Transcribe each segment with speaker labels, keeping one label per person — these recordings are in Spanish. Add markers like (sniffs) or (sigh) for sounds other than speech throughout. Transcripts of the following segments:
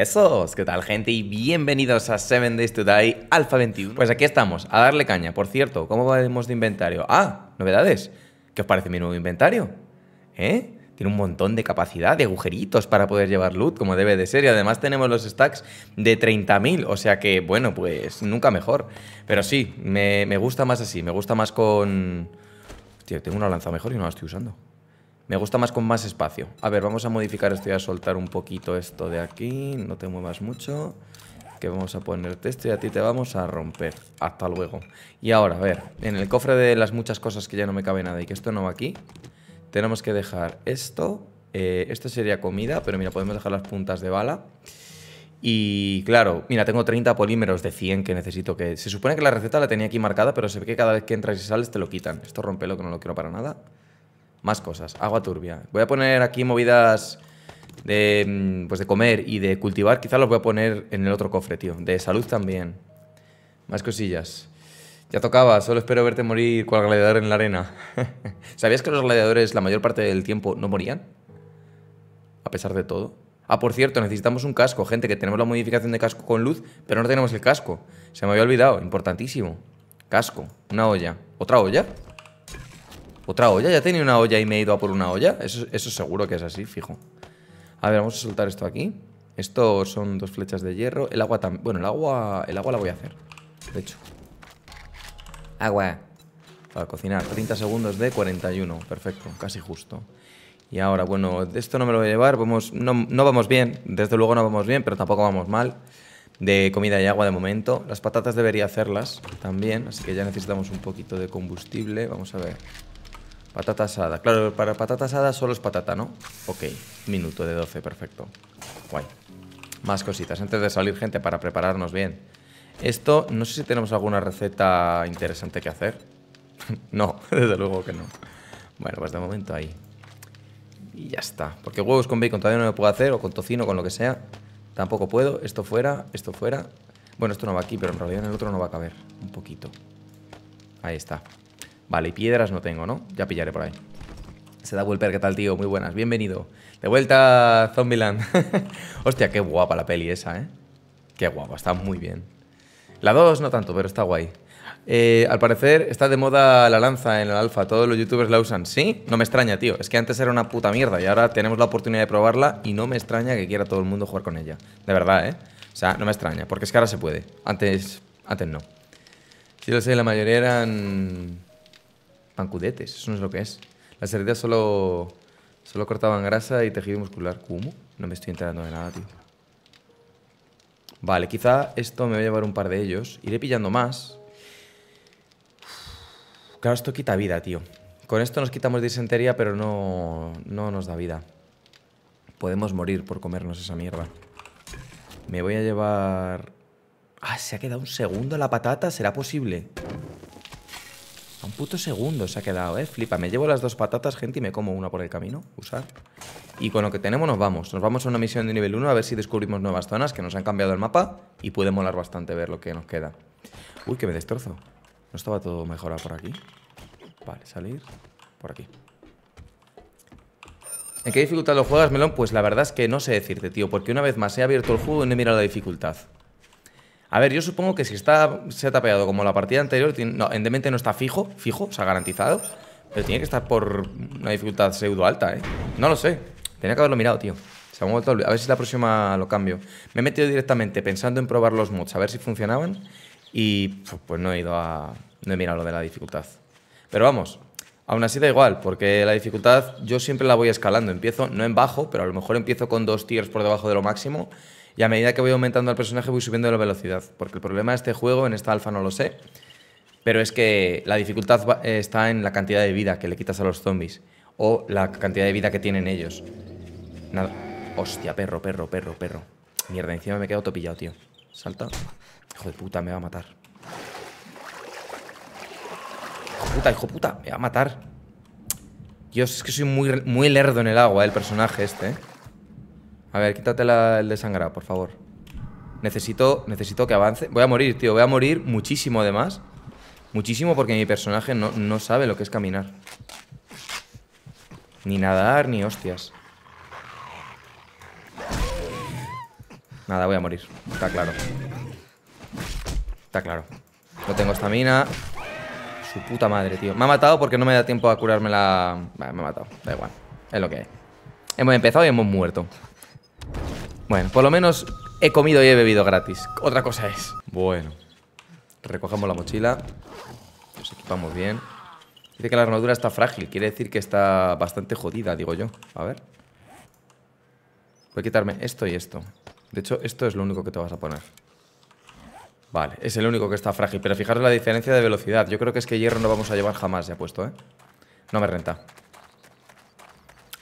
Speaker 1: ¡Eso! ¿qué tal gente? Y bienvenidos a 7 Days to Die Alpha 21. Pues aquí estamos, a darle caña. Por cierto, ¿cómo vamos de inventario? Ah, novedades. ¿Qué os parece mi nuevo inventario? ¿Eh? Tiene un montón de capacidad, de agujeritos para poder llevar loot, como debe de ser. Y además tenemos los stacks de 30.000, o sea que, bueno, pues nunca mejor. Pero sí, me, gusta más así, me gusta más con... Hostia, tengo una lanza mejor y no la estoy usando. Me gusta más con más espacio. A ver, vamos a modificar esto y a soltar un poquito esto de aquí. No te muevas mucho. Que vamos a ponerte esto y a ti te vamos a romper. Hasta luego. Y ahora, a ver, en el cofre de las muchas cosas que ya no me cabe nada y que esto no va aquí, tenemos que dejar esto. Eh, esto sería comida, pero mira, podemos dejar las puntas de bala. Y claro, mira, tengo 30 polímeros de 100 que necesito que... Se supone que la receta la tenía aquí marcada, pero se ve que cada vez que entras y sales te lo quitan. Esto rompe lo que no lo quiero para nada. Más cosas. Agua turbia. Voy a poner aquí movidas de, mm, pues de comer y de cultivar. Quizá los voy a poner en el otro cofre, tío. De salud también. Más cosillas. Ya tocaba, solo espero verte morir el gladiador en la arena. (laughs) ¿Sabías que los gladiadores la mayor parte del tiempo no morían? A pesar de todo. Ah, por cierto, necesitamos un casco, gente, que tenemos la modificación de casco con luz, pero no tenemos el casco. Se me había olvidado, importantísimo. Casco, una olla. ¿Otra olla? ¿Otra olla? Ya tenía una olla y me he ido a por una olla. Eso, seguro que es así, fijo. A ver, vamos a soltar esto aquí. Esto son dos flechas de hierro. El agua también. Bueno, el agua. El agua la voy a hacer. De hecho. Agua. Para cocinar. 30 segundos de 41. Perfecto. Casi justo. Y ahora, bueno, esto no me lo voy a llevar. Vamos, no, no, vamos bien. Desde luego no vamos bien, pero tampoco vamos mal. De comida y agua de momento. Las patatas debería hacerlas también. Así que ya necesitamos un poquito de combustible. Vamos a ver. Patata asada. Claro, para patata asada solo es patata, ¿no? Ok, minuto de 12, perfecto. Guay. Más cositas. Antes de salir, gente, para prepararnos bien. Esto, no sé si tenemos alguna receta interesante que hacer. (laughs) no, (laughs) desde luego que no. Bueno, pues de momento ahí. Y ya está. Porque huevos con bacon todavía no me puedo hacer, o con tocino, con lo que sea. Tampoco puedo. Esto fuera, esto fuera. Bueno, esto no va aquí, pero en realidad en el otro no va a caber. Un poquito. Ahí está. Vale, y piedras no tengo, ¿no? Ya pillaré por ahí. Se da Wolper, ¿qué tal, tío? Muy buenas, bienvenido. De vuelta a Zombieland. (laughs) Hostia, qué guapa la peli esa, ¿eh? Qué guapa, está muy bien. La 2 no tanto, pero está guay. Eh, al parecer está de moda la lanza en el alfa, todos los youtubers la usan. ¿Sí? No me extraña, tío. Es que antes era una puta mierda y ahora tenemos la oportunidad de probarla y no me extraña que quiera todo el mundo jugar con ella. De verdad, ¿eh? O sea, no me extraña, porque es que ahora se puede. Antes, antes no. si lo sé, la mayoría eran Pancudetes, eso no es lo que es. Las heridas solo, solo cortaban grasa y tejido muscular. ¿Cómo? No me estoy enterando de nada, tío. Vale, quizá esto me va a llevar un par de ellos. Iré pillando más. Claro, esto quita vida, tío. Con esto nos quitamos disentería, pero no, no nos da vida. Podemos morir por comernos esa mierda. Me voy a llevar... Ah, se ha quedado un segundo la patata. ¿Será posible? un puto segundo se ha quedado, eh. Flipa, me llevo las dos patatas, gente, y me como una por el camino. Usar. Y con lo que tenemos nos vamos. Nos vamos a una misión de nivel 1 a ver si descubrimos nuevas zonas que nos han cambiado el mapa. Y puede molar bastante ver lo que nos queda. Uy, que me destrozo. ¿No estaba todo mejorado por aquí? Vale, salir por aquí. ¿En qué dificultad lo juegas, Melón? Pues la verdad es que no sé decirte, tío. Porque una vez más he abierto el juego y no he mirado la dificultad. A ver, yo supongo que si está, se ha tapeado como la partida anterior, no, en Demente no está fijo, fijo, o sea, garantizado. Pero tiene que estar por una dificultad pseudo alta, ¿eh? No lo sé. Tenía que haberlo mirado, tío. a, a ver si la próxima lo cambio. Me he metido directamente pensando en probar los mods, a ver si funcionaban. Y pues no he ido a... No he mirado lo de la dificultad. Pero vamos, Aún así da igual, porque la dificultad yo siempre la voy escalando. Empiezo no en bajo, pero a lo mejor empiezo con dos tiers por debajo de lo máximo y a medida que voy aumentando al personaje voy subiendo la velocidad. Porque el problema de este juego, en esta alfa no lo sé, pero es que la dificultad eh, está en la cantidad de vida que le quitas a los zombies. O la cantidad de vida que tienen ellos. Nada. Hostia, perro, perro, perro, perro. Mierda, encima me he quedado topillado, tío. Salta. Hijo de puta, me va a matar. Hijo de puta, hijo de puta, me va a matar. Dios, es que soy muy, muy lerdo en el agua, el personaje este, ¿eh? A ver, quítate el desangrado, por favor. Necesito, necesito que avance. Voy a morir, tío. Voy a morir muchísimo, además. Muchísimo porque mi personaje no, sabe lo que es caminar. Ni nadar, ni hostias. Nada, voy a morir. Está claro. Está claro. No tengo estamina. Su puta madre, tío. Me ha matado porque no me da tiempo a curarme la... Vale, me ha matado. Da igual. Es lo que hay. Hemos empezado y hemos muerto. Bueno, por lo menos he comido y he bebido gratis. Otra cosa es. Bueno. Recogemos la mochila. Nos equipamos bien. Dice que la armadura está frágil. Quiere decir que está bastante jodida, digo yo. A ver. Voy a quitarme esto y esto. De hecho, esto es lo único que te vas a poner. Vale, es el único que está frágil. Pero fijaros la diferencia de velocidad. Yo creo que es que hierro no vamos a llevar jamás, ya puesto, ¿eh? No me renta.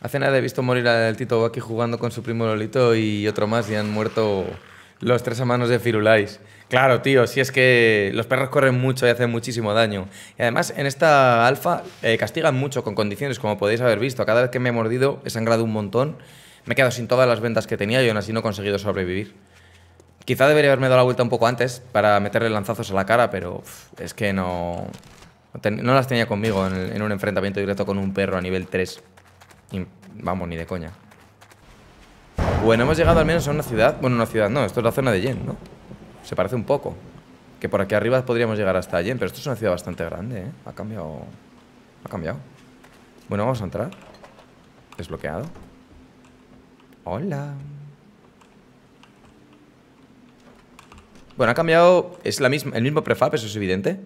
Speaker 1: Hace nada he visto morir al Tito Baki jugando con su primo Lolito y otro más y han muerto los tres hermanos de Firulais. Claro, tío, si es que los perros corren mucho y hacen muchísimo daño. Y además, en esta alfa eh, castigan mucho con condiciones, como podéis haber visto. Cada vez que me he mordido, he sangrado un montón. Me he quedado sin todas las ventas que tenía y aún así no he conseguido sobrevivir. Quizá debería haberme dado la vuelta un poco antes para meterle lanzazos a la cara, pero es que no... No las tenía conmigo en, en un enfrentamiento directo con un perro a nivel 3. Vamos, ni de coña. Bueno, hemos llegado al menos a una ciudad. Bueno, una ciudad no, esto es la zona de Yen, ¿no? Se parece un poco. Que por aquí arriba podríamos llegar hasta Yen, pero esto es una ciudad bastante grande, ¿eh? Ha cambiado. Ha cambiado. Bueno, vamos a entrar. Desbloqueado. Hola. Bueno, ha cambiado. Es la misma, el mismo prefab, eso es evidente.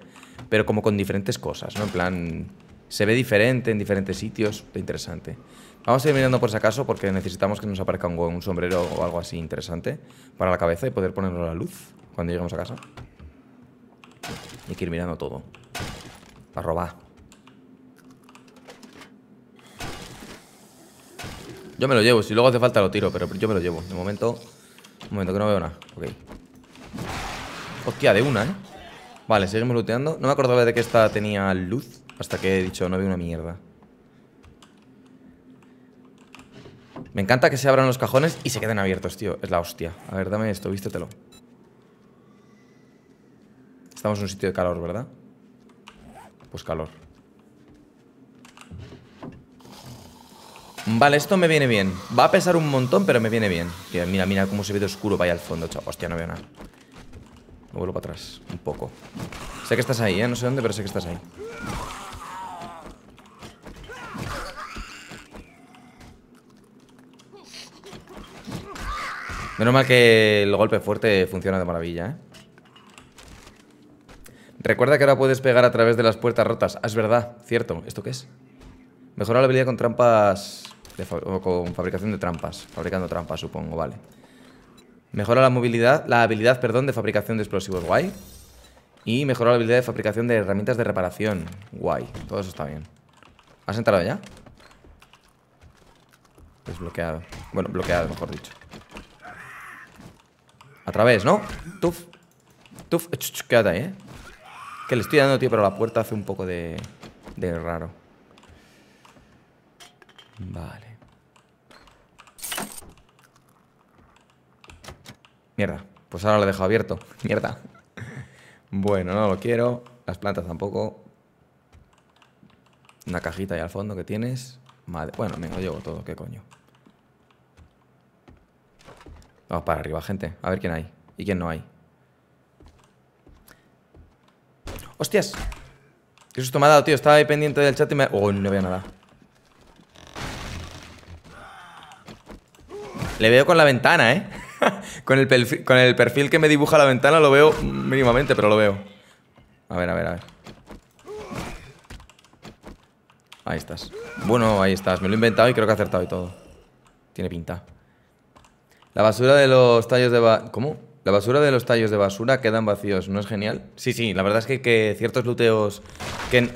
Speaker 1: Pero como con diferentes cosas, ¿no? En plan se ve diferente en diferentes sitios. Interesante. Vamos a ir mirando por si acaso porque necesitamos que nos aparezca un, sombrero o algo así interesante para la cabeza y poder ponernos la luz cuando lleguemos a casa. Hay que ir mirando todo. A robar. Yo me lo llevo, si luego hace falta lo tiro, pero yo me lo llevo. De momento, un momento que no veo nada. Ok. Hostia, de una, ¿eh? Vale, seguimos looteando. No me acordaba de que esta tenía luz. Hasta que he dicho, no veo una mierda. Me encanta que se abran los cajones y se queden abiertos, tío. Es la hostia. A ver, dame esto, vístetelo. Estamos en un sitio de calor, ¿verdad? Pues calor. Vale, esto me viene bien. Va a pesar un montón, pero me viene bien. mira, mira cómo se ve de oscuro para al fondo, chao. Hostia, no veo nada. Me vuelvo para atrás, un poco. Sé que estás ahí, ¿eh? No sé dónde, pero sé que estás ahí. Menos mal que el golpe fuerte funciona de maravilla, ¿eh? Recuerda que ahora puedes pegar a través de las puertas rotas. Ah, es verdad, cierto. ¿Esto qué es? Mejora la habilidad con trampas... o con fabricación de trampas. Fabricando trampas, supongo, vale. Mejora la movilidad... La habilidad, perdón, de fabricación de explosivos. Guay. Y mejora la habilidad de fabricación de herramientas de reparación. Guay. Todo eso está bien. ¿Has entrado ya? Desbloqueado. Bueno, bloqueado, mejor dicho. A través, ¿no? Tuf. Tuf. quédate ahí, ¿eh? Que le estoy dando, tío, pero la puerta hace un poco de... De raro. Vale. Mierda. Pues ahora lo dejo abierto. (laughs) Mierda. Bueno, no lo quiero. Las plantas tampoco. Una cajita ahí al fondo que tienes. Madre. Bueno, me lo llevo todo, qué coño. Vamos para arriba, gente. A ver quién hay y quién no hay. ¡Hostias! Qué susto me ha dado, tío. Estaba ahí pendiente del chat y me... ¡Oh, no veo nada! Le veo con la ventana, ¿eh? (laughs) con, el perfil, con el perfil que me dibuja la ventana lo veo mínimamente, pero lo veo. A ver, a ver, a ver. Ahí estás. Bueno, ahí estás. Me lo he inventado y creo que he acertado y todo. Tiene pinta. La basura de los tallos de... basura... ¿Cómo? La basura de los tallos de basura quedan vacíos, ¿no es genial? Sí, sí, la verdad es que, que ciertos luteos que en,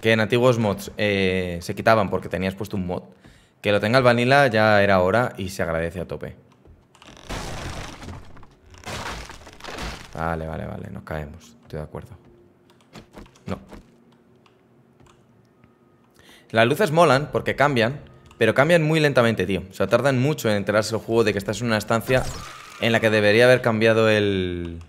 Speaker 1: que antiguos mods eh, se quitaban porque tenías puesto un mod, que lo tenga el Vanilla ya era hora y se agradece a tope. Vale, vale, vale, nos caemos, estoy de acuerdo. No. Las luces molan porque cambian, pero cambian muy lentamente, tío. O sea, tardan mucho en enterarse el juego de que estás en una estancia en la que debería haber cambiado el...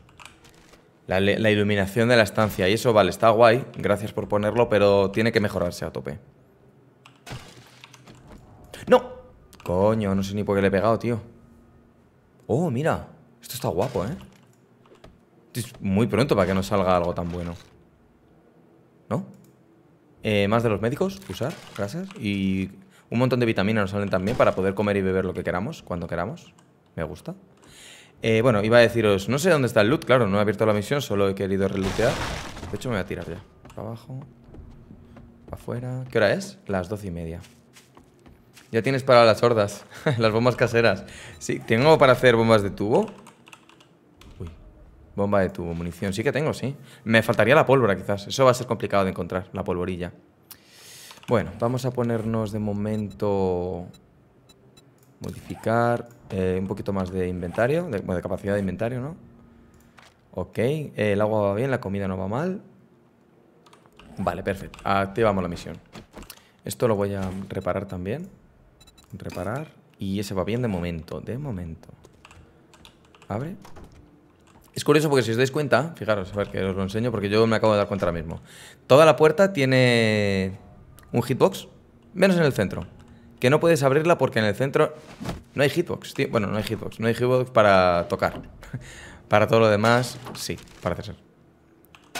Speaker 1: La, iluminación de la estancia. Y eso, vale, está guay. Gracias por ponerlo, pero tiene que mejorarse a tope. ¡No! Coño, no sé ni por qué le he pegado, tío. Oh, mira. Esto está guapo, ¿eh? muy pronto para que no salga algo tan bueno. ¿No? Eh, más de los médicos, usar, gracias. Y un montón de vitaminas nos salen también para poder comer y beber lo que queramos, cuando queramos. Me gusta. Eh, bueno, iba a deciros, no sé dónde está el loot, claro, no he abierto la misión, solo he querido relutear. De hecho, me voy a tirar ya. Para abajo, para afuera. ¿Qué hora es? Las doce y media. Ya tienes para las hordas, (laughs) las bombas caseras. Sí, tengo para hacer bombas de tubo. Uy, bomba de tubo, munición. Sí que tengo, sí. Me faltaría la pólvora, quizás. Eso va a ser complicado de encontrar, la polvorilla. Bueno, vamos a ponernos de momento modificar eh, un poquito más de inventario, de, de capacidad de inventario, ¿no? Ok, eh, el agua va bien, la comida no va mal. Vale, perfecto. Activamos la misión. Esto lo voy a reparar también. Reparar. Y ese va bien de momento, de momento. Abre. Es curioso porque si os dais cuenta, fijaros, a ver que os lo enseño porque yo me acabo de dar cuenta ahora mismo. Toda la puerta tiene un hitbox, menos en el centro. Que no puedes abrirla porque en el centro no hay hitbox. Tío. Bueno, no hay hitbox. No hay hitbox para tocar. (laughs) para todo lo demás, sí, Para ser.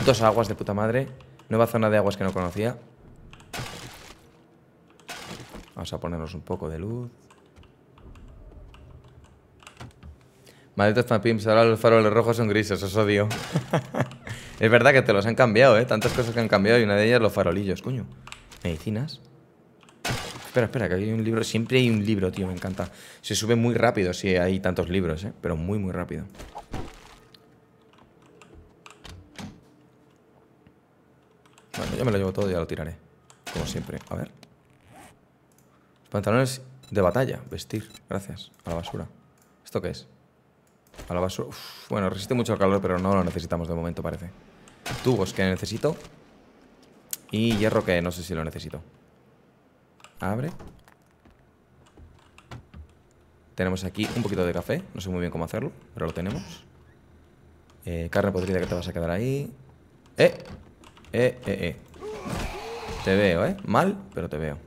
Speaker 1: Dos aguas de puta madre. Nueva zona de aguas que no conocía. Vamos a ponernos un poco de luz. Malditos fanpimps, ahora los faroles rojos son grises, os odio. (laughs) es verdad que te los han cambiado, ¿eh? Tantas cosas que han cambiado y una de ellas los farolillos, coño. Medicinas. Espera, espera, que hay un libro. Siempre hay un libro, tío, me encanta. Se sube muy rápido si hay tantos libros, ¿eh? Pero muy, muy rápido. Bueno, ya me lo llevo todo y ya lo tiraré. Como siempre. A ver. Pantalones de batalla. Vestir. Gracias. A la basura. ¿Esto qué es? A la basura. bueno, resiste mucho al calor, pero no lo necesitamos de momento, parece. Tubos que necesito. Y hierro que no sé si lo necesito. Abre. Tenemos aquí un poquito de café. No sé muy bien cómo hacerlo, pero lo tenemos. Eh, carne podrida que te vas a quedar ahí. ¡Eh! ¡Eh, eh, eh! Te veo, ¿eh? Mal, pero te veo.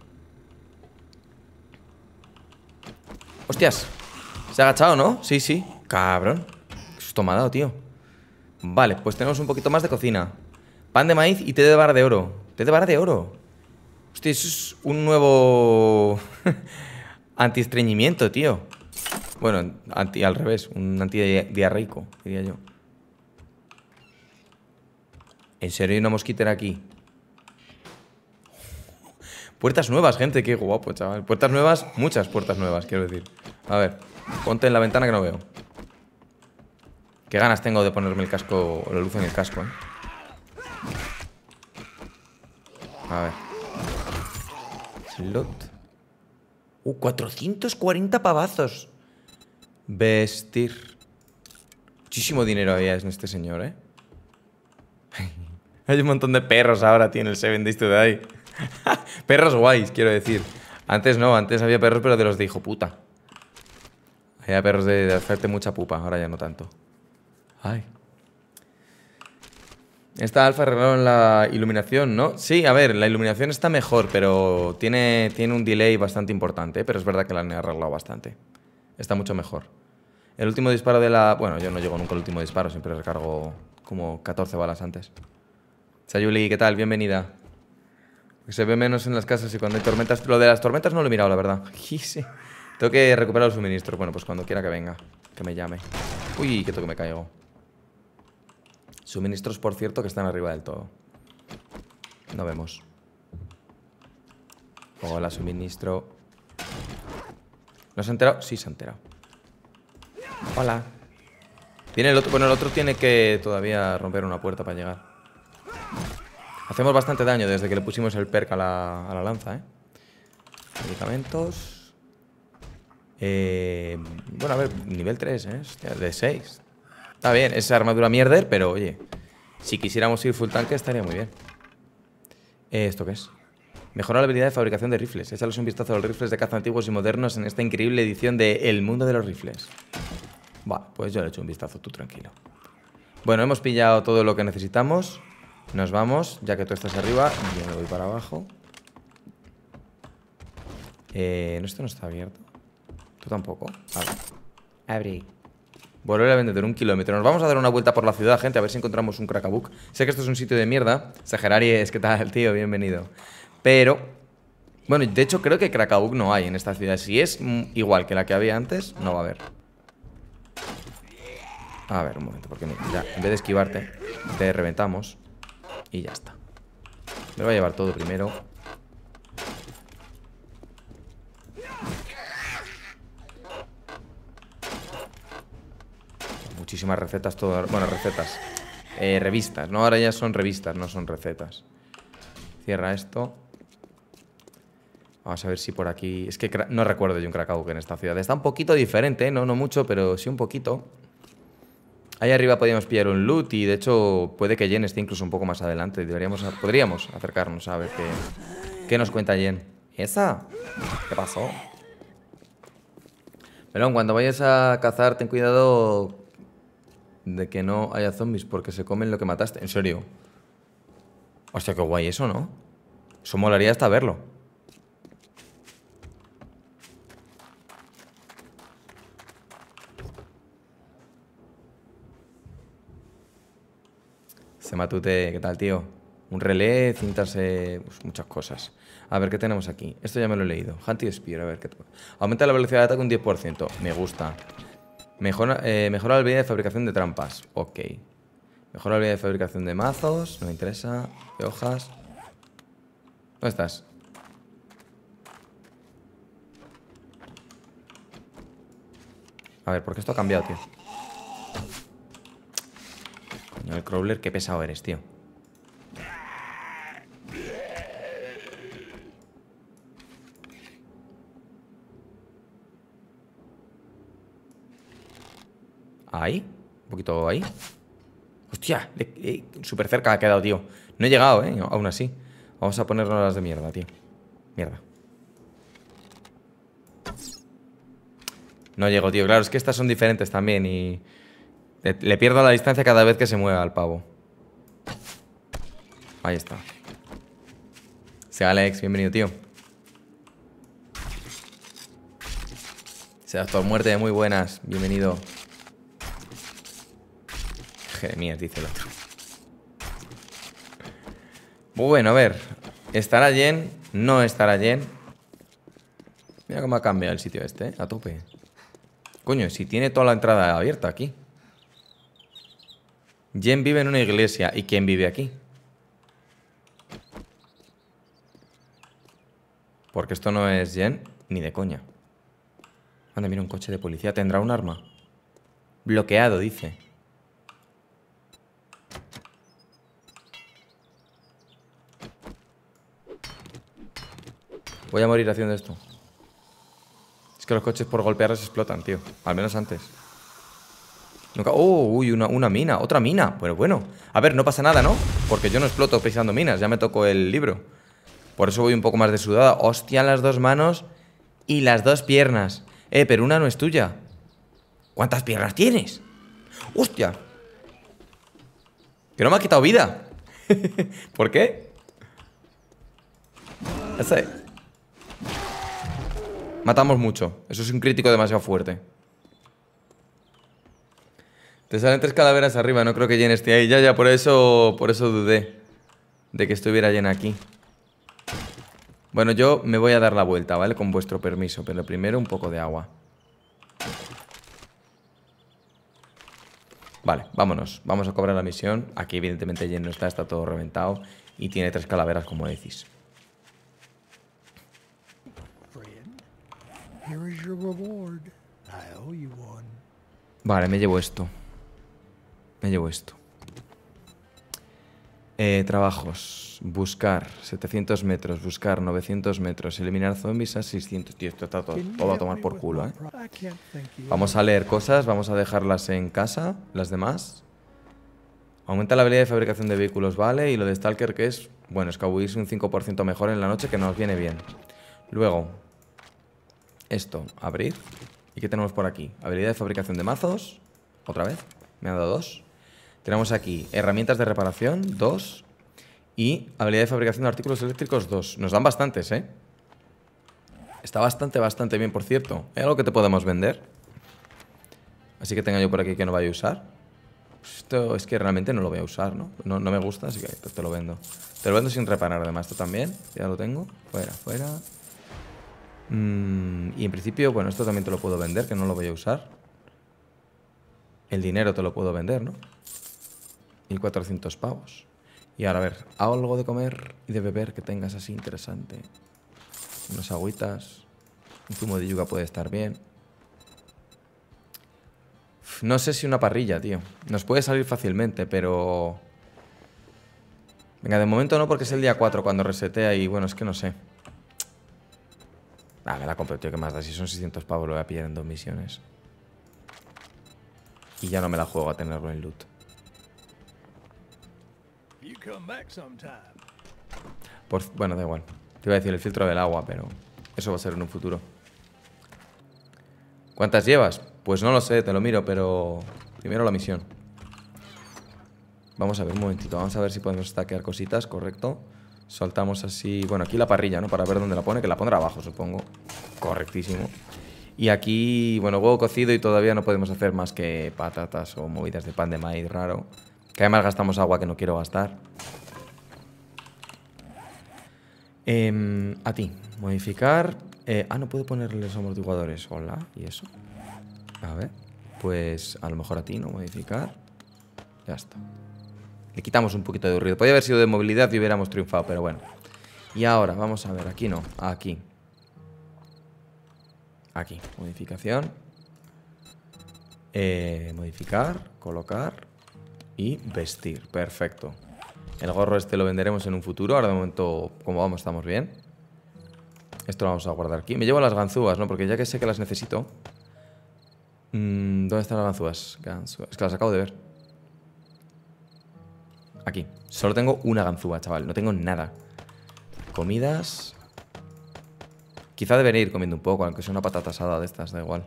Speaker 1: ¡Hostias! Se ha agachado, ¿no? Sí, sí. Cabrón. Qué dado, tío. Vale, pues tenemos un poquito más de cocina. Pan de maíz y té de bar de oro. Te de vara de oro. Hostia, eso es un nuevo (laughs) antiestreñimiento, tío. Bueno, al revés, un antidiarreico, diría yo. ¿En serio hay una mosquitera aquí? Puertas nuevas, gente, qué guapo, chaval. Puertas nuevas, muchas puertas nuevas, quiero decir. A ver, ponte en la ventana que no veo. Qué ganas tengo de ponerme el casco, la luz en el casco, eh. A ver. Slot. Uh, 440 pavazos. Vestir. Muchísimo dinero había en este señor, ¿eh? (laughs) Hay un montón de perros ahora, tiene el Seven de ahí. (laughs) perros guays, quiero decir. Antes no, antes había perros, pero de los de hijo puta. Había perros de hacerte mucha pupa, ahora ya no tanto. Ay. Esta alfa arreglaron la iluminación, ¿no? Sí, a ver, la iluminación está mejor, pero tiene, tiene un delay bastante importante, ¿eh? pero es verdad que la han arreglado bastante. Está mucho mejor. El último disparo de la... Bueno, yo no llego nunca al último disparo, siempre recargo como 14 balas antes. Sayuli, ¿qué tal? Bienvenida. Se ve menos en las casas y cuando hay tormentas... Lo de las tormentas no lo he mirado, la verdad. (laughs) Tengo que recuperar el suministro. Bueno, pues cuando quiera que venga, que me llame. Uy, que toque me caigo. Suministros, por cierto, que están arriba del todo. No vemos. Hola, suministro. ¿No se ha enterado? Sí, se ha enterado. Hola. el otro. Bueno, el otro tiene que todavía romper una puerta para llegar. Hacemos bastante daño desde que le pusimos el perk a la, lanza, ¿eh? Medicamentos. Eh, bueno, a ver, nivel 3, ¿eh? de 6. Está bien, esa armadura mierder, pero oye. Si quisiéramos ir full tanque estaría muy bien. Eh, ¿Esto qué es? Mejora la habilidad de fabricación de rifles. Échalos un vistazo a los rifles de caza antiguos y modernos en esta increíble edición de El Mundo de los Rifles. Va, pues yo le echo un vistazo, tú tranquilo. Bueno, hemos pillado todo lo que necesitamos. Nos vamos, ya que tú estás arriba. Yo me voy para abajo. Eh, esto no está abierto. Tú tampoco. Abre Abre. Volver a vender un kilómetro. Nos vamos a dar una vuelta por la ciudad, gente, a ver si encontramos un krakabuk. Sé que esto es un sitio de mierda. Sajerari es que tal, tío, bienvenido. Pero, bueno, de hecho creo que Krakabuk no hay en esta ciudad. Si es igual que la que había antes, no va a haber. A ver, un momento, porque ya, en vez de esquivarte, te reventamos y ya está. Me va voy a llevar todo primero. muchísimas recetas, todas... bueno, recetas, eh, revistas, ¿no? Ahora ya son revistas, no son recetas. Cierra esto. Vamos a ver si por aquí... Es que no recuerdo yo un que en esta ciudad. Está un poquito diferente, ¿eh? no, no mucho, pero sí un poquito. Ahí arriba podríamos pillar un loot y de hecho puede que Jen esté incluso un poco más adelante. Deberíamos, podríamos acercarnos a ver qué, qué nos cuenta Jen. ¿Esa? ¿Qué pasó? Melón, cuando vayas a cazar, ten cuidado de que no haya zombies porque se comen lo que mataste. En serio. Hostia, qué guay eso, ¿no? Eso molaría hasta verlo. Se matute, ¿qué tal, tío? Un relé, cintas, pues, muchas cosas. A ver, ¿qué tenemos aquí? Esto ya me lo he leído. Hunting Spear, a ver qué... Aumenta la velocidad de ataque un 10%. Me gusta. Mejora, eh, mejora la habilidad de fabricación de trampas. Ok. Mejora la habilidad de fabricación de mazos. No me interesa. De hojas. ¿Dónde estás? A ver, ¿por qué esto ha cambiado, tío? el crawler, qué pesado eres, tío. Ahí, un poquito ahí. Hostia, eh, súper cerca ha quedado, tío. No he llegado, ¿eh? Aún así. Vamos a ponernos las de mierda, tío. Mierda. No llego, tío. Claro, es que estas son diferentes también y... Le pierdo la distancia cada vez que se mueva al pavo. Ahí está. Sea Alex, bienvenido, tío. Sea por muerte, muy buenas. Bienvenido. Jeremías, dice el otro. Bueno, a ver. ¿Estará Jen? No estará Jen. Mira cómo ha cambiado el sitio este, ¿eh? A tope. Coño, si tiene toda la entrada abierta aquí. Jen vive en una iglesia. ¿Y quién vive aquí? Porque esto no es Jen ni de coña. Anda, mira un coche de policía. ¿Tendrá un arma? Bloqueado, dice. Voy a morir haciendo esto. Es que los coches por golpearlos explotan, tío. Al menos antes. Nunca... ¡Oh! Uy, una, mina. Otra mina. Pero bueno. A ver, no pasa nada, ¿no? Porque yo no exploto pisando minas. Ya me tocó el libro. Por eso voy un poco más de sudada. Hostia, las dos manos y las dos piernas. Eh, pero una no es tuya. ¿Cuántas piernas tienes? ¡Hostia! Que no me ha quitado vida. (laughs) ¿Por qué? Esa es! Matamos mucho. Eso es un crítico demasiado fuerte. Te salen tres calaveras arriba, no creo que Jen esté ahí. Ya, ya, por eso, por eso dudé de que estuviera Jen aquí. Bueno, yo me voy a dar la vuelta, ¿vale? Con vuestro permiso, pero primero un poco de agua. Vale, vámonos. Vamos a cobrar la misión. Aquí, evidentemente, Jen no está, está todo reventado. Y tiene tres calaveras, como decís. Vale, me llevo esto. Me llevo esto. Eh, trabajos. Buscar 700 metros, buscar 900 metros, eliminar zombies a 600. Tío, esto está todo, todo a tomar por culo, ¿eh? Vamos a leer cosas, vamos a dejarlas en casa, las demás. Aumenta la habilidad de fabricación de vehículos, ¿vale? Y lo de Stalker que es, bueno, es escabullirse un 5% mejor en la noche que nos viene bien. Luego, esto, abrir. ¿Y qué tenemos por aquí? Habilidad de fabricación de mazos. Otra vez. Me han dado dos. Tenemos aquí herramientas de reparación, dos. Y habilidad de fabricación de artículos eléctricos, dos. Nos dan bastantes, ¿eh? Está bastante, bastante bien, por cierto. ¿Hay algo que te podemos vender? Así que tenga yo por aquí que no vaya a usar. Esto es que realmente no lo voy a usar, ¿no? No, me gusta, así que te lo vendo. Te lo vendo sin reparar, además. Esto también. Ya lo tengo. Fuera, fuera. Mm, y en principio, bueno, esto también te lo puedo vender, que no lo voy a usar. El dinero te lo puedo vender, ¿no? 1400 pavos. Y ahora, a ver, algo de comer y de beber que tengas así interesante. Unas agüitas. Un zumo de yuca puede estar bien. No sé si una parrilla, tío. Nos puede salir fácilmente, pero... Venga, de momento no porque es el día 4 cuando resetea y bueno, es que no sé. Ah, me la compro, tío, que más da. Si son 600 pavos, lo voy a pillar en dos misiones. Y ya no me la juego a tenerlo en loot. bueno, da igual. Te iba a decir el filtro del agua, pero eso va a ser en un futuro. ¿Cuántas llevas? Pues no lo sé, te lo miro, pero primero la misión. Vamos a ver un momentito, vamos a ver si podemos stackear cositas, correcto soltamos así, bueno, aquí la parrilla, ¿no? Para ver dónde la pone, que la pondrá abajo, supongo. Correctísimo. Y aquí, bueno, huevo cocido y todavía no podemos hacer más que patatas o movidas de pan de maíz raro. Que además gastamos agua que no quiero gastar. Em, a ti, modificar. Eh, ah, no puedo ponerle los amortiguadores. Hola, ¿y eso? A ver, pues a lo mejor a ti, ¿no? Modificar. Ya está. Le quitamos un poquito de ruido. Podría haber sido de movilidad y hubiéramos triunfado, pero bueno. Y ahora, vamos a ver, aquí no, aquí. Aquí, modificación. Eh, modificar, colocar y vestir, perfecto. El gorro este lo venderemos en un futuro, ahora de momento, como vamos, estamos bien. Esto lo vamos a guardar aquí. Me llevo las ganzúas, ¿no? Porque ya que sé que las necesito... Mm, ¿Dónde están las ganzúas? ganzúas. Es que las acabo de ver aquí. Solo tengo una ganzúa, chaval. No tengo nada. Comidas. Quizá debería ir comiendo un poco, aunque sea una patata asada de estas, da igual.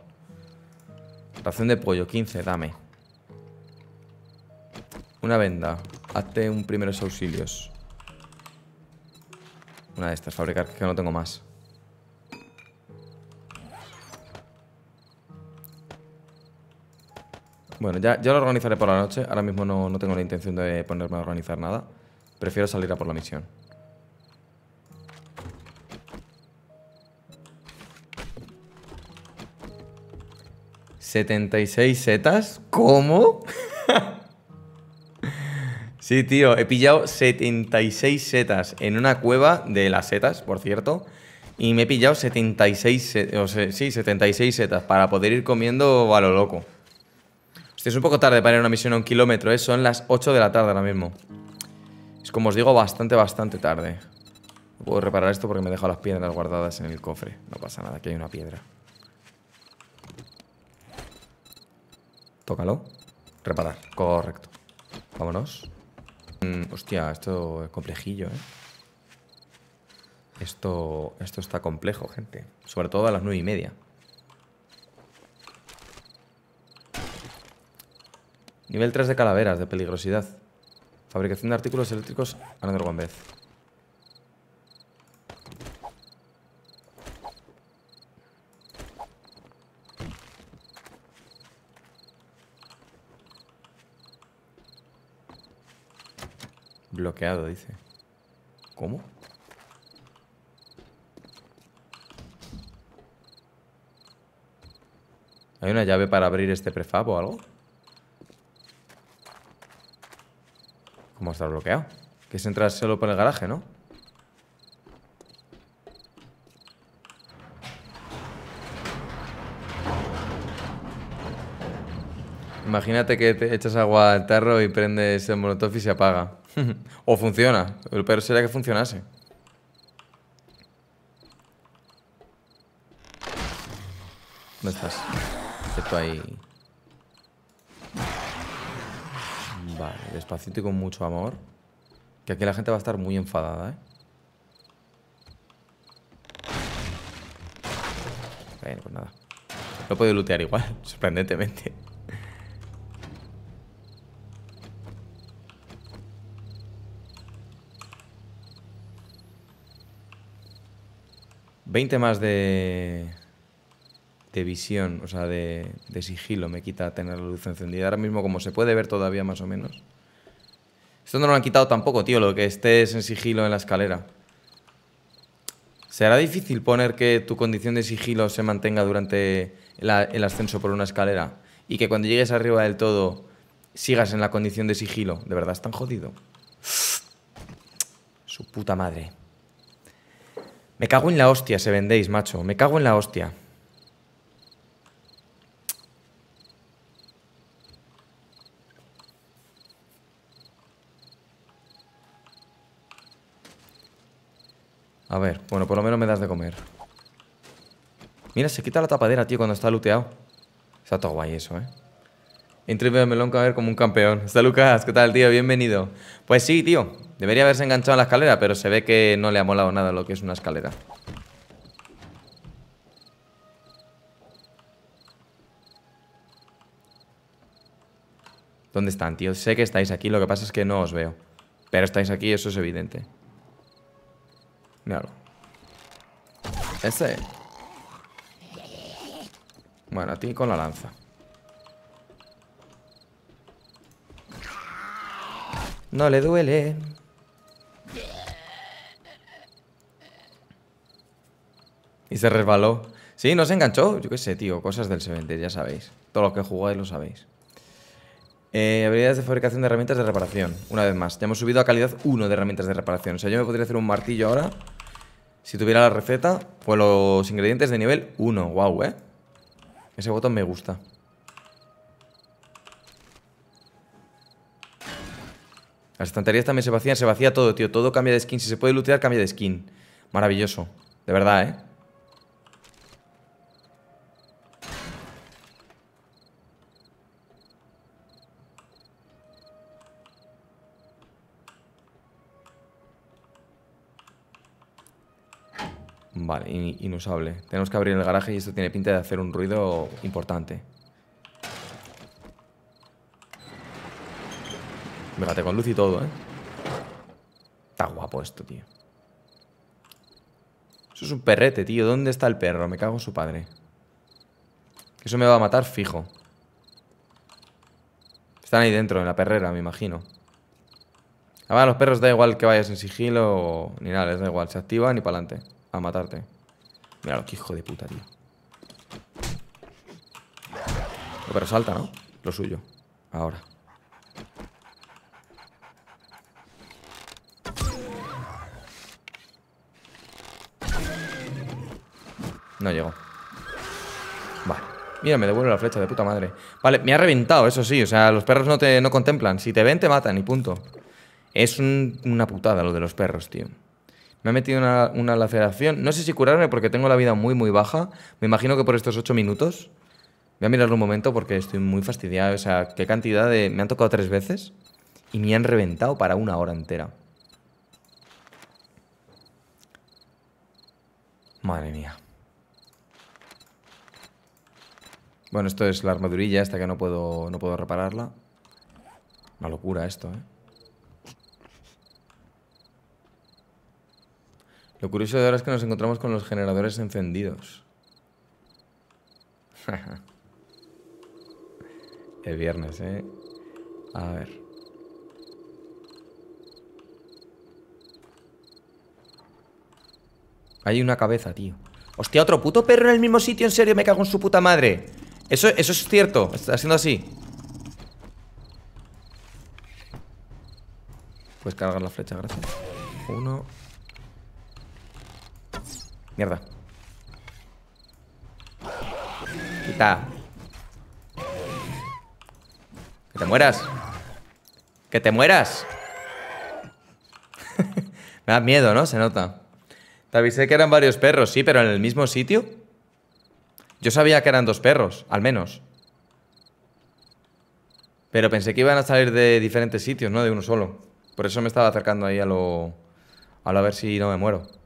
Speaker 1: Ración de pollo, 15, dame. Una venda. Hazte un primeros auxilios. Una de estas, fabricar, que no tengo más. Bueno, ya, ya lo organizaré por la noche. Ahora mismo no, tengo la intención de ponerme a organizar nada. Prefiero salir a por la misión. ¿76 setas? ¿Cómo? (laughs) sí, tío, he pillado 76 setas en una cueva de las setas, por cierto. Y me he pillado 76, o sea, sí, 76 setas para poder ir comiendo a lo loco es un poco tarde para ir a una misión a un kilómetro, ¿eh? Son las 8 de la tarde ahora mismo. Es como os digo, bastante, bastante tarde. No puedo reparar esto porque me he dejado las piedras guardadas en el cofre. No pasa nada, aquí hay una piedra. Tócalo. Reparar. Correcto. Vámonos. Mm, hostia, esto es complejillo, ¿eh? Esto, esto está complejo, gente. Sobre todo a las nueve y media. Nivel 3 de calaveras, de peligrosidad. Fabricación de artículos eléctricos a one Bloqueado, dice. ¿Cómo? ¿Hay una llave para abrir este prefab o algo? Estar está bloqueado. Que es entrar solo por el garaje, ¿no? Imagínate que echas agua al tarro y prendes el molotov y se apaga. (laughs) o funciona. pero peor sería que funcionase. ¿Dónde estás? Vale, despacito y con mucho amor. Que aquí la gente va a estar muy enfadada, ¿eh? Bueno, pues nada. Lo he podido lootear igual, (laughs) sorprendentemente. 20 más de de visión, o sea, de, de, sigilo, me quita tener la luz encendida. Ahora mismo, como se puede ver todavía más o menos. Esto no lo han quitado tampoco, tío, lo que estés en sigilo en la escalera. ¿Será difícil poner que tu condición de sigilo se mantenga durante el ascenso por una escalera? Y que cuando llegues arriba del todo sigas en la condición de sigilo. ¿De verdad es tan jodido? (sniffs) Su puta madre. Me cago en la hostia, se vendéis, macho. Me cago en la hostia. A ver, bueno, por lo menos me das de comer. Mira, se quita la tapadera, tío, cuando está looteado. Está todo guay eso, ¿eh? Entra y melón a ver como un campeón. (laughs) Está Lucas, ¿qué tal, tío? Bienvenido. Pues sí, tío. Debería haberse enganchado a la escalera, pero se ve que no le ha molado nada lo que es una escalera. ¿Dónde están, tío? Sé que estáis aquí, lo que pasa es que no os veo. Pero estáis aquí, eso es evidente. Ese Bueno, a ti con la lanza. No le duele. Y se resbaló. Sí, no se enganchó. Yo qué sé, tío. Cosas del Cementerio, ya sabéis. Todos los que jugáis lo sabéis. Eh, habilidades de fabricación de herramientas de reparación. Una vez más. Ya hemos subido a calidad 1 de herramientas de reparación. O sea, yo me podría hacer un martillo ahora si tuviera la receta, pues los ingredientes de nivel 1. Wow, ¿eh? Ese botón me gusta. Las estanterías también se vacían, se vacía todo, tío. Todo cambia de skin. Si se puede lutear, cambia de skin. Maravilloso. De verdad, ¿eh? Vale, inusable. Tenemos que abrir el garaje y esto tiene pinta de hacer un ruido importante. Venga, con luz y todo, ¿eh? Está guapo esto, tío. Eso es un perrete, tío. ¿Dónde está el perro? Me cago en su padre. Eso me va a matar fijo. Están ahí dentro, en la perrera, me imagino. A ah, a los perros da igual que vayas en sigilo ni nada, les da igual. Se activan y para adelante a matarte. Míralo, que hijo de puta, tío. Pero salta, ¿no? Lo suyo. Ahora. No llegó. Vale. Mira, me devuelve la flecha de puta madre. Vale, me ha reventado, eso sí. O sea, los perros no te no contemplan. Si te ven, te matan y punto. Es una putada lo de los perros, tío. Me ha metido una, laceración. No sé si curarme porque tengo la vida muy, muy baja. Me imagino que por estos ocho minutos. Voy a mirarlo un momento porque estoy muy fastidiado. O sea, qué cantidad de... Me han tocado tres veces y me han reventado para una hora entera. Madre mía. Bueno, esto es la armadurilla esta que no puedo, no puedo repararla. Una locura esto, ¿eh? Lo curioso de ahora es que nos encontramos con los generadores encendidos. (laughs) El viernes, ¿eh? A ver. Hay una cabeza, tío. Hostia, otro puto perro en el mismo sitio, en serio, me cago en su puta madre. Eso, eso es cierto, está siendo así. Puedes cargar la flecha, gracias. Uno, Mierda. Quita. Que te mueras. Que te mueras. (laughs) Me da miedo, ¿no? Se nota. Te avisé que eran varios perros, sí, pero en el mismo sitio. Yo sabía que eran dos perros, al menos. Pero pensé que iban a salir de diferentes sitios, no de uno solo. Por eso me estaba acercando ahí a lo... A lo a ver si no me muero.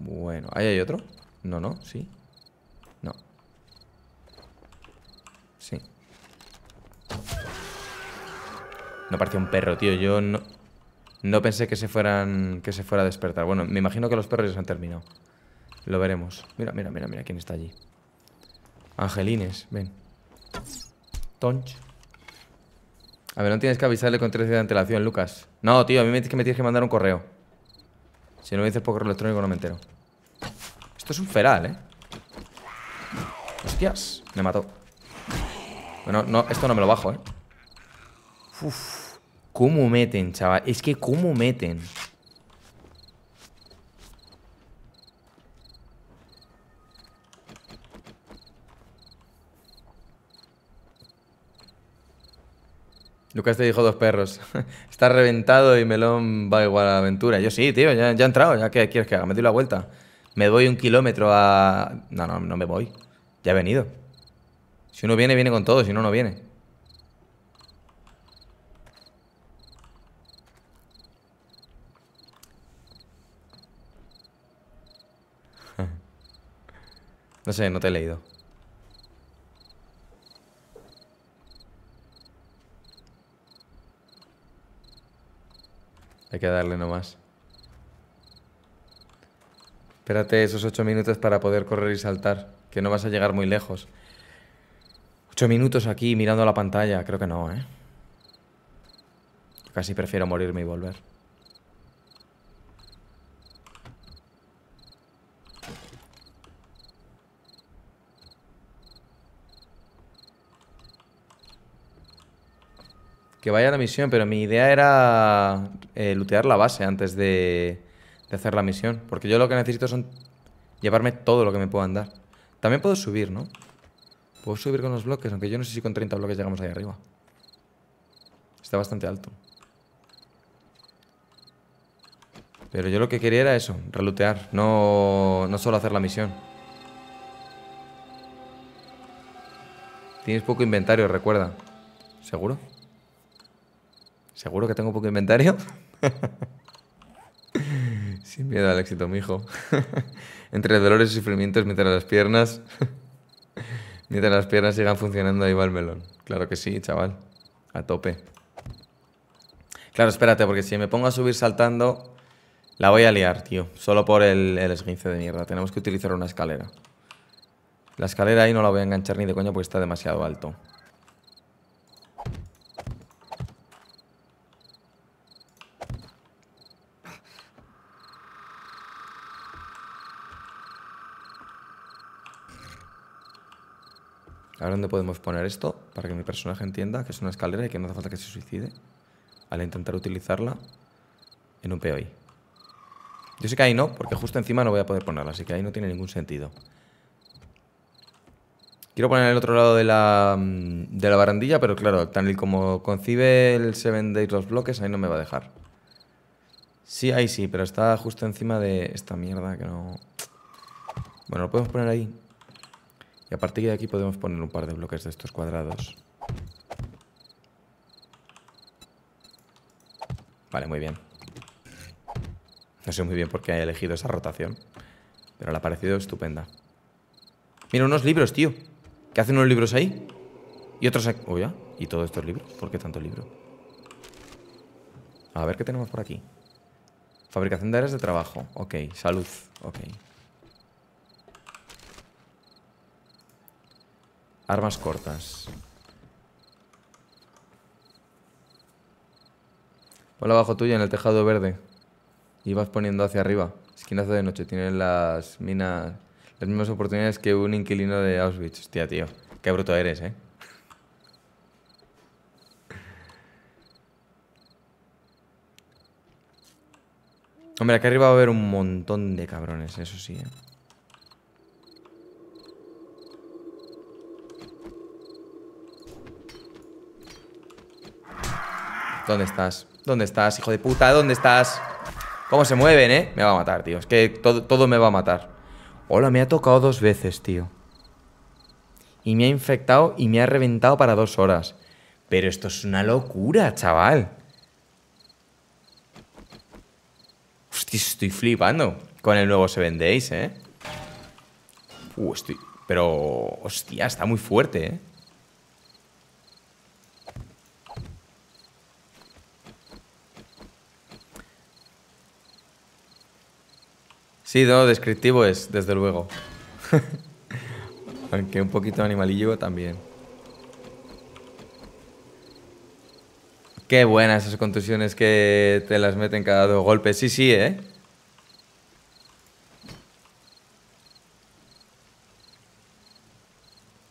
Speaker 1: Bueno, ¿ahí hay otro? No, no, sí. No. Sí. No parecía un perro, tío. Yo no, no pensé que se fueran que se fuera a despertar. Bueno, me imagino que los perros ya se han terminado. Lo veremos. Mira, mira, mira, mira quién está allí. Angelines, ven. Tonch. A ver, no tienes que avisarle con 13 de antelación, Lucas. No, tío, a mí me que, me tienes que mandar un correo. Si no me dices por correo electrónico no me entero. Esto es un feral, ¿eh? Hostias, me mató. Bueno, no, esto no me lo bajo, ¿eh? Uf, cómo meten, chaval. Es que cómo meten. Lucas te dijo dos perros. (laughs) Está reventado y Melón va igual a la aventura. Yo sí, tío, ya, ya he entrado, ya que quieres que haga, me doy la vuelta. Me voy un kilómetro a... No, no, no me voy. Ya he venido. Si uno viene, viene con todo, si no, no viene. (laughs) No sé, no te he leído. Hay que darle nomás. Espérate esos ocho minutos para poder correr y saltar, que no vas a llegar muy lejos. Ocho minutos aquí mirando la pantalla, creo que no, ¿eh? Casi prefiero morirme y volver. que vaya a la misión, pero mi idea era eh, lootear la base antes de, hacer la misión. Porque yo lo que necesito son llevarme todo lo que me puedan dar. También puedo subir, ¿no? Puedo subir con los bloques, aunque yo no sé si con 30 bloques llegamos ahí arriba. Está bastante alto. Pero yo lo que quería era eso, relutear, no, no solo hacer la misión. Tienes poco inventario, recuerda. ¿Seguro? Seguro que tengo poco inventario. (laughs) Sin miedo al éxito, mijo. (laughs) Entre dolores y sufrimientos, mientras las piernas. (laughs) mientras las piernas sigan funcionando, ahí va el melón. Claro que sí, chaval. A tope. Claro, espérate, porque si me pongo a subir saltando, la voy a liar, tío. Solo por el, el esguince de mierda. Tenemos que utilizar una escalera. La escalera ahí no la voy a enganchar ni de coño porque está demasiado alto. dónde podemos poner esto para que mi personaje entienda que es una escalera y que no hace falta que se suicide al intentar utilizarla en un POI. Yo sé que ahí no, porque justo encima no voy a poder ponerla, así que ahí no tiene ningún sentido. Quiero poner el otro lado de la, mm, de la barandilla, pero claro, tan y como concibe el 7 Days los bloques, ahí no me va a dejar. Sí, ahí sí, pero está justo encima de esta mierda que no... Bueno, lo podemos poner ahí. Y a partir de aquí podemos poner un par de bloques de estos cuadrados. Vale, muy bien. No sé muy bien por qué haya elegido esa rotación. Pero le ha parecido estupenda. Mira, unos libros, tío. ¿Qué hacen unos libros ahí? Y otros aquí. ¿Y todos estos libros? ¿Por qué tanto libro? A ver qué tenemos por aquí. Fabricación de áreas de trabajo. Ok, salud. Ok. Armas cortas. Ponla abajo tuya en el tejado verde. Y vas poniendo hacia arriba. Esquinazo de noche. Tienen las minas. Las mismas oportunidades que un inquilino de Auschwitz. Hostia, tío. Qué bruto eres, eh. Hombre, aquí arriba va a haber un montón de cabrones, eso sí, eh. ¿Dónde estás? ¿Dónde estás, hijo de puta? ¿Dónde estás? ¿Cómo se mueven, eh? Me va a matar, tío. Es que todo, me va a matar. Hola, me ha tocado dos veces, tío. Y me ha infectado y me ha reventado para dos horas. Pero esto es una locura, chaval. Hostia, estoy flipando con el nuevo se Days, ¿eh? Uh, estoy... Pero... Hostia, está muy fuerte, ¿eh? Sí, no, descriptivo es, desde luego. (laughs) Aunque un poquito animalillo también. Qué buenas esas contusiones que te las meten cada dos golpes. Sí, sí, ¿eh?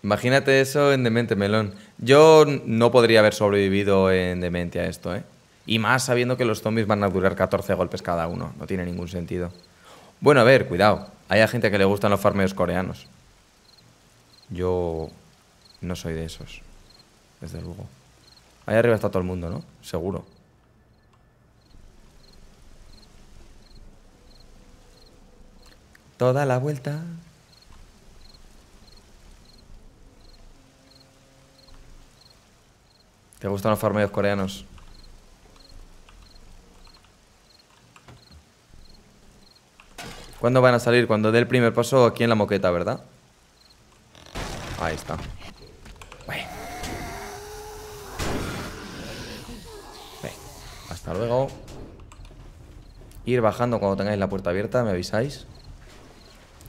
Speaker 1: Imagínate eso en Demente Melón. Yo no podría haber sobrevivido en Demente a esto, ¿eh? Y más sabiendo que los zombies van a durar 14 golpes cada uno. No tiene ningún sentido. Bueno, a ver, cuidado. Hay gente que le gustan los farmeos coreanos. Yo no soy de esos. Desde luego. Ahí arriba está todo el mundo, ¿no? Seguro. Toda la vuelta. ¿Te gustan los farmeos coreanos? ¿Cuándo van a salir? Cuando dé el primer paso aquí en la moqueta, ¿verdad? Ahí está. Bueno. Hasta luego. Ir bajando cuando tengáis la puerta abierta, me avisáis.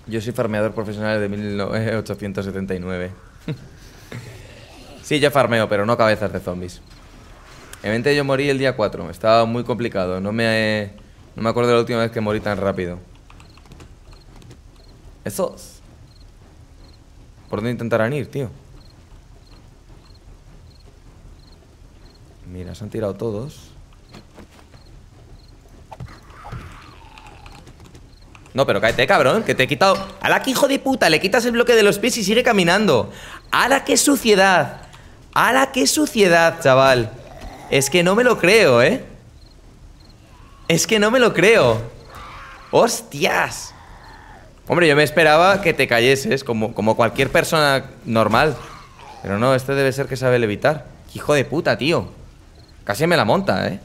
Speaker 1: Yo soy farmeador profesional de 1879. (laughs) sí, ya farmeo, pero no cabezas de zombies. mente yo morí el día 4. Estaba muy complicado. No me, no me acuerdo la última vez que morí tan rápido. Esos. ¿Por dónde intentarán ir, tío? Mira, se han tirado todos. No, pero cállate, cabrón, que te he quitado. ¡Hala, que hijo de puta! Le quitas el bloque de los pies y sigue caminando. ¡Hala, qué suciedad! ¡Hala, qué suciedad, chaval! Es que no me lo creo, ¿eh? Es que no me lo creo. ¡Hostias! Hombre, yo me esperaba que te cayeses, como, como cualquier persona normal. Pero no, este debe ser que sabe levitar. Hijo de puta, tío. Casi me la monta, ¿eh?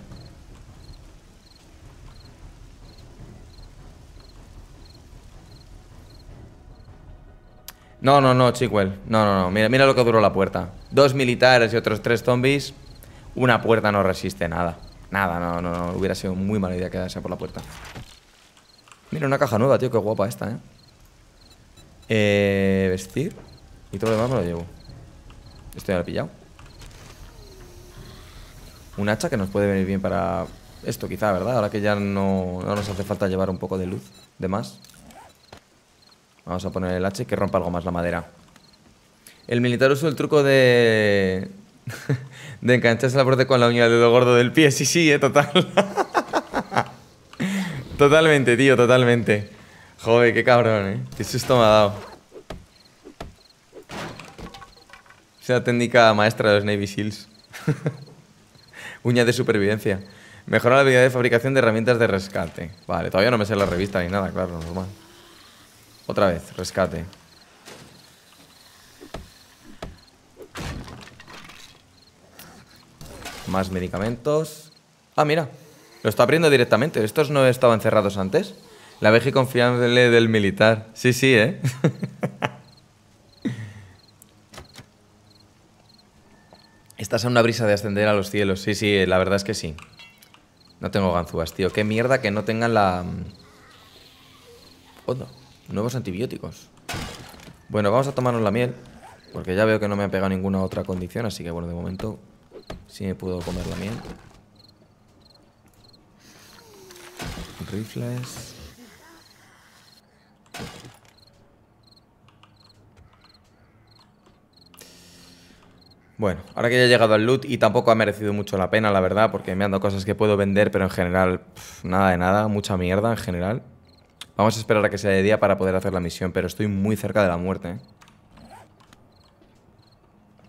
Speaker 1: No, no, no, Chiquel. No, no, no. Mira, mira lo que duró la puerta. Dos militares y otros tres zombies. Una puerta no resiste nada. Nada, no, no, no. Hubiera sido muy mala idea quedarse por la puerta. Mira, una caja nueva, tío. Qué guapa esta, ¿eh? Eh, vestir. Y todo lo demás me lo llevo. Esto ya lo he pillado. Un hacha que nos puede venir bien para esto, quizá, ¿verdad? Ahora que ya no, nos hace falta llevar un poco de luz de más. Vamos a poner el hacha y que rompa algo más la madera. El militar usó el truco de... (laughs) de engancharse la puerta con la uña del dedo gordo del pie. Sí, sí, eh, total. (laughs) totalmente, tío, totalmente. Joder, qué cabrón, ¿eh? Qué susto me ha dado. Es una técnica maestra de los Navy SEALs. (laughs) Uña de supervivencia. Mejora la habilidad de fabricación de herramientas de rescate. Vale, todavía no me sé la revista ni nada, claro, normal. Otra vez, rescate. Más medicamentos. Ah, mira. Lo está abriendo directamente. ¿Estos no estaban cerrados antes? La veje confianza del militar. Sí, sí, ¿eh? (laughs) Estás a una brisa de ascender a los cielos. Sí, sí, la verdad es que sí. No tengo ganzúas, tío. Qué mierda que no tengan la... Mm, oh, no. Nuevos antibióticos. Bueno, vamos a tomarnos la miel. Porque ya veo que no me ha pegado ninguna otra condición. Así que, bueno, de momento sí me puedo comer la miel. Rifles... Bueno, ahora que ya he llegado al loot y tampoco ha merecido mucho la pena, la verdad, porque me han dado cosas que puedo vender, pero en general, nada de nada, mucha mierda en general. Vamos a esperar a que sea de día para poder hacer la misión, pero estoy muy cerca de la muerte. ¿eh?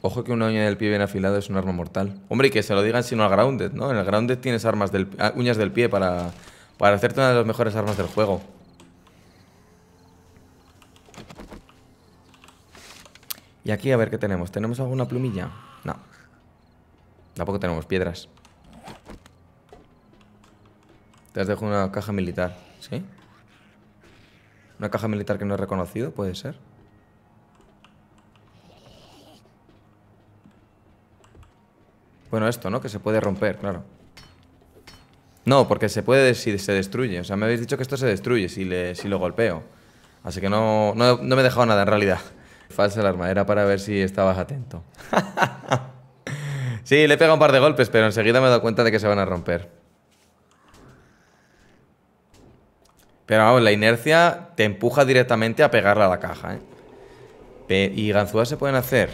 Speaker 1: Ojo que una uña del pie bien afilado es un arma mortal. Hombre, y que se lo digan si no al Grounded, ¿no? En el Grounded tienes armas ah, uñas del pie para, para hacerte una de las mejores armas del juego. Y aquí a ver qué tenemos. ¿Tenemos alguna plumilla? No. Tampoco tenemos piedras. Te has dejado una caja militar, ¿sí? Una caja militar que no he reconocido, puede ser. Bueno, esto, ¿no? Que se puede romper, claro. No, porque se puede si se destruye. O sea, me habéis dicho que esto se destruye si, si lo golpeo. Así que no, no, no me he dejado nada en realidad. Falsa alarma, era para ver si estabas atento. sí, le he pegado un par de golpes, pero enseguida me he dado cuenta de que se van a romper. Pero vamos, la inercia te empuja directamente a pegarla a la caja, ¿eh? ¿Y ganzúas se pueden hacer?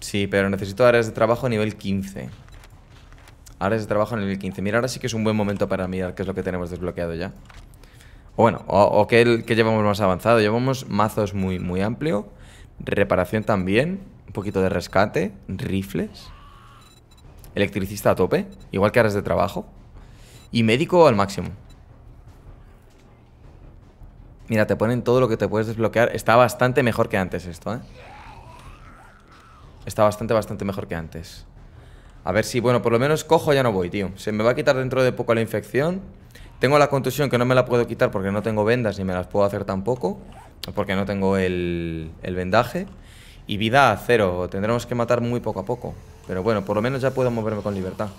Speaker 1: Sí, pero necesito áreas de trabajo a nivel 15 Áreas de trabajo a nivel 15 Mira, ahora sí que es un buen momento para mirar qué es lo que tenemos desbloqueado ya bueno, o, que llevamos más avanzado. Llevamos mazos muy, muy amplio, reparación también, un poquito de rescate, rifles, electricista a tope, igual que áreas de trabajo, y médico al máximo. Mira, te ponen todo lo que te puedes desbloquear. Está bastante mejor que antes esto, ¿eh? Está bastante, bastante mejor que antes. A ver si, bueno, por lo menos cojo ya no voy, tío. Se me va a quitar dentro de poco la infección. Tengo la contusión que no me la puedo quitar porque no tengo vendas ni me las puedo hacer tampoco. Porque no tengo el, el vendaje. Y vida a cero. Tendremos que matar muy poco a poco. Pero bueno, por lo menos ya puedo moverme con libertad.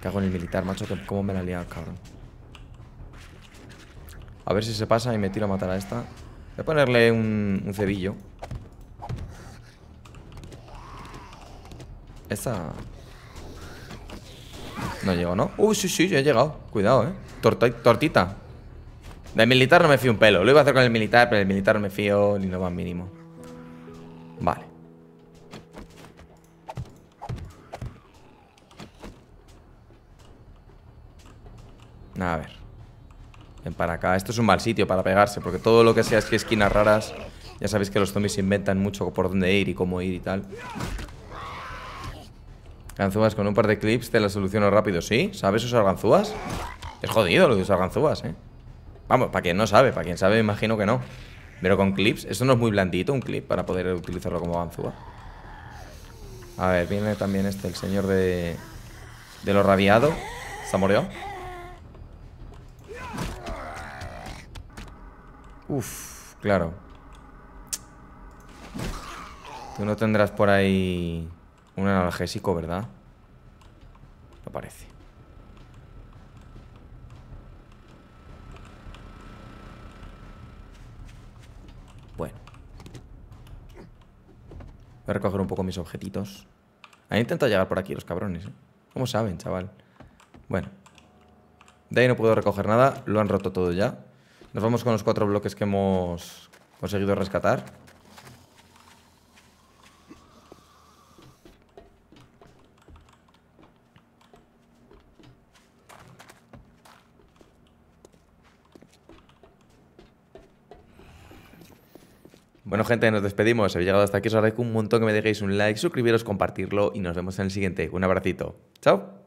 Speaker 1: Cago en el militar, macho. cómo me la liado, cabrón. A ver si se pasa y me tiro a matar a esta. Voy a ponerle un, un cebillo. Esta... No llego, ¿no? Uy, sí, sí, ya he llegado. Cuidado, ¿eh? tortita. Del militar no me fío un pelo. Lo iba a hacer con el militar, pero el militar no me fío ni lo más mínimo. Vale. A ver. Ven para acá. Esto es un mal sitio para pegarse, porque todo lo que sea es que esquinas raras... Ya sabéis que los zombies inventan mucho por dónde ir y cómo ir y tal. Ganzúas, con un par de clips te la soluciono rápido. ¿Sí? ¿Sabes usar ganzúas? Es jodido lo de usar ganzúas, ¿eh? Vamos, para quien no sabe, para quien sabe imagino que no. Pero con clips, Eso no es muy blandito un clip para poder utilizarlo como ganzúa. A ver, viene también este, el señor de... De lo rabiado. ¿Se murió? Uf, claro. Tú no tendrás por ahí... Un analgésico, ¿verdad? No parece. Bueno. Voy a recoger un poco mis objetitos. Han intentado llegar por aquí los cabrones, ¿eh? ¿Cómo saben, chaval? Bueno. De ahí no puedo recoger nada. Lo han roto todo ya. Nos vamos con los cuatro bloques que hemos conseguido rescatar. Bueno, gente, nos despedimos. Habéis llegado hasta aquí. Os agradezco un montón que me dejéis un like, suscribiros, compartirlo y nos vemos en el siguiente. Un abracito. Chao.